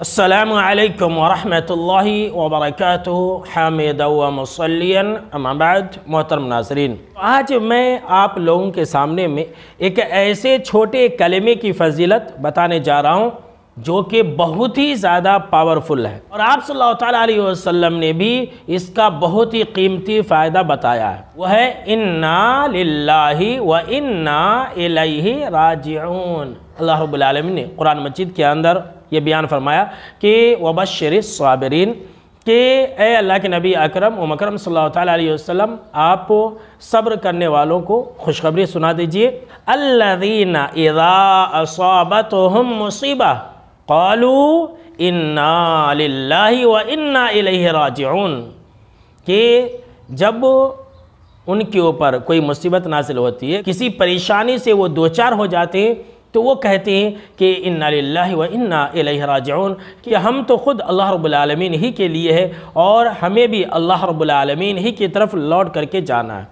असलकम वरहमल वबरक हामिद वमसलिन अमाबाद मोहतरम नाजरीन आज मैं आप लोगों के सामने में एक ऐसे छोटे कलमे की फजीलत बताने जा रहा हूँ जो कि बहुत ही ज़्यादा पावरफुल है और आप सल्लल्लाहु अलैहि वसल्लम ने भी इसका बहुत ही कीमती फ़ायदा बताया है वह है इन्ना लिल्लाहि व इन्ना इलैहि राजिऊन अल्लाह रब्बुल ने कुरान मजीद के अंदर ये बयान फरमाया कि वबशर सबरीन कि ए अल्लाह के नबी अकरम व मकरम सल्लल्लाहु वसल्लम आप सब्र करने वालों को खुशखबरी सुना दीजिए अल्लदीना मुसीबा कालू इन्ना व इन्ना राजून कि जब उनके ऊपर कोई मुसीबत नासिल होती है किसी परेशानी से वो दो चार हो जाते हैं तो वो कहते हैं कि इन्ना व इन्ना राजउन कि हम तो ख़ुद अल्लाह रब्लमीन ही के लिए है और हमें भी अल्लाह रब्लमीन ही की तरफ लौट करके जाना है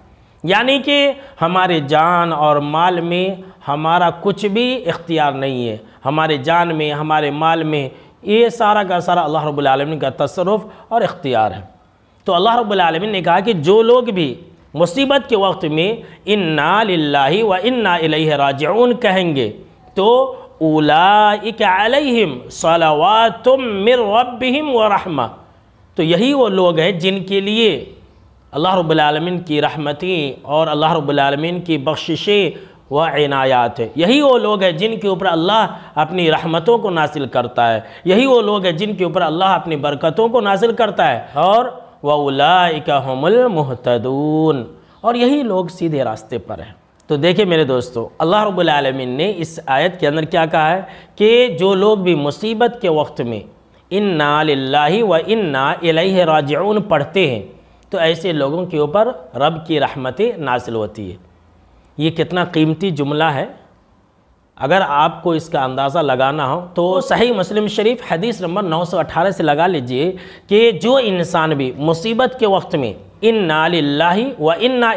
यानी कि हमारे जान और माल में हमारा कुछ भी इख्तियार नहीं है हमारे जान में हमारे माल में ये सारा का सारा अल्लाह रब्लमिन का तसरफ़ और इख्तियार है तो अल्लाह रब्लमिन ने कहा कि जो लोग भी मुसीबत के वक्त में इन्ना लाही व इन्ना राजउन कहेंगे तो उलाइकम तुम मिर हिम व रहमा तो यही वो लोग हैं जिनके लिए अल्लाह रबालमिन की रहमतें और अल्लाह रबालमिन की बख्शिशें व इनायात है यही वो लोग हैं जिनके ऊपर अल्लाह अपनी रहमतों को नासिल करता है यही वो लोग हैं जिनके ऊपर अल्लाह अपनी बरकतों को नासिल करता है और वलाइका हमल मुहतदून और यही लोग सीधे रास्ते पर हैं तो देखिए मेरे दोस्तों अल्लाह रबालमीन ने इस आयत के अंदर क्या कहा है कि जो लोग भी मुसीबत के वक्त में इन ना व इन ना राजन पढ़ते हैं तो ऐसे लोगों के ऊपर रब की रहमतें नासिल होती है ये कितना कीमती जुमला है अगर आपको इसका अंदाज़ा लगाना हो तो सही मुस्लिम शरीफ हदीस नंबर 918 से लगा लीजिए कि जो इंसान भी मुसीबत के वक्त में इन ना लाही व इन ना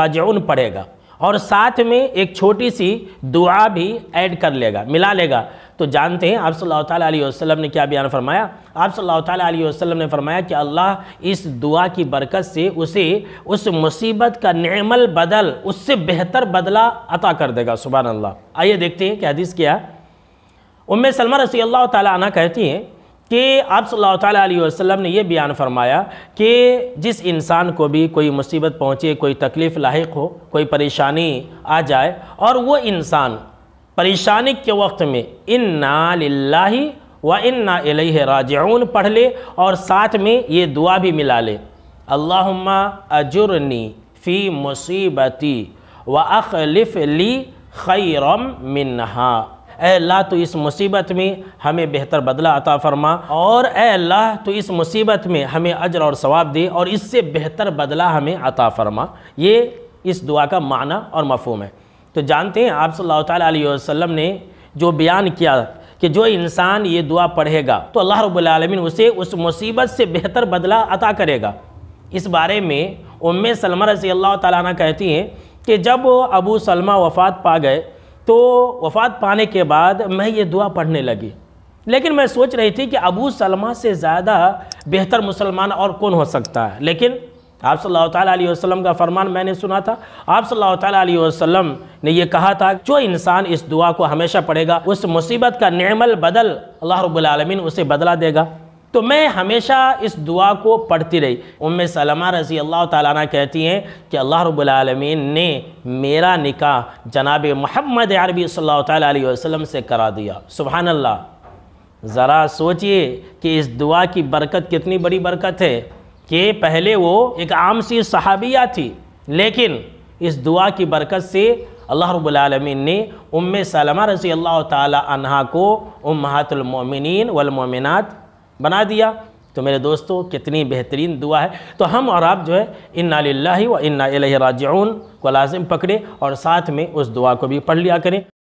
राज पढ़ेगा और साथ में एक छोटी सी दुआ भी ऐड कर लेगा मिला लेगा तो जानते हैं आप सल्लल्लाहु अलैहि वसल्लम ने क्या बयान फरमाया आप सल्लल्लाहु अलैहि वसल्लम ने फरमाया कि अल्लाह इस दुआ की बरकत से उसे उस मुसीबत का नमल बदल उससे बेहतर बदला अता कर देगा सुबह अल्लाह आइए देखते हैं कि हदीस क्या उम्मे सलमा रसी अल्लाह तला कहती हैं कि आप सल्लल्लाहु अलैहि वसल्लम ने यह बयान फरमाया कि जिस इंसान को भी कोई मुसीबत पहुँचे कोई तकलीफ़ लाक हो कोई परेशानी आ जाए और वह इंसान परेशानी के वक्त में इन ना व इन ना राजऊन पढ़ ले और साथ में ये दुआ भी मिला ले अल्लाहुम्मा फ़ी मुसीबती व अखलिफ़ ली खैरम मिन्हा ए अल्लाह तो इस मुसीबत में हमें बेहतर बदला अता फरमा और ए अल्लाह तो इस मुसीबत में हमें अजर और सवाब दे और इससे बेहतर बदला हमें अता फरमा ये इस दुआ का माना और मफहम है तो जानते हैं आप सल्लल्लाहु अलैहि वसल्लम ने जो बयान किया कि जो इंसान ये दुआ पढ़ेगा तो अल्लाह रबालमिन उसे उस मुसीबत से बेहतर बदला अता करेगा इस बारे में उम्म सलमा रसी अल्लाह ताली कहती हैं कि जब अबू सलमा वफ़ात पा गए तो वफ़ात पाने के बाद मैं ये दुआ पढ़ने लगी लेकिन मैं सोच रही थी कि अबू सलमा से ज़्यादा बेहतर मुसलमान और कौन हो सकता है लेकिन आप सल्लल्लाहु अलैहि वसल्लम का फरमान मैंने सुना था आप सल्लल्लाहु अलैहि वसल्लम ने यह कहा था जो इंसान इस दुआ को हमेशा पढ़ेगा उस मुसीबत का नेमल बदल अल्लाह रब्बुल उसे बदला देगा तो मैं हमेशा इस दुआ को पढ़ती रही उम सलमा रज़ी अल्लाह ताला कहती हैं कि अल्लाह रबालमीन ने मेरा निकाह जनाब महमद अरबी सल्लल्लाहु अलैहि वसल्लम से करा दिया सुबहानल्ला अल्लाह ज़रा सोचिए कि इस दुआ की बरकत कितनी बड़ी बरकत है कि पहले वो एक आम सी सहाबिया थी लेकिन इस दुआ की बरकत से अल्लाह रबालमीन ने उम सलमा रज़ी अल्लाह तह को उमहातुलमिन वलमोमिनत बना दिया तो मेरे दोस्तों कितनी बेहतरीन दुआ है तो हम और आप जो है इन्ना लाही व इन्ना राजउन को लाजिम पकड़े और साथ में उस दुआ को भी पढ़ लिया करें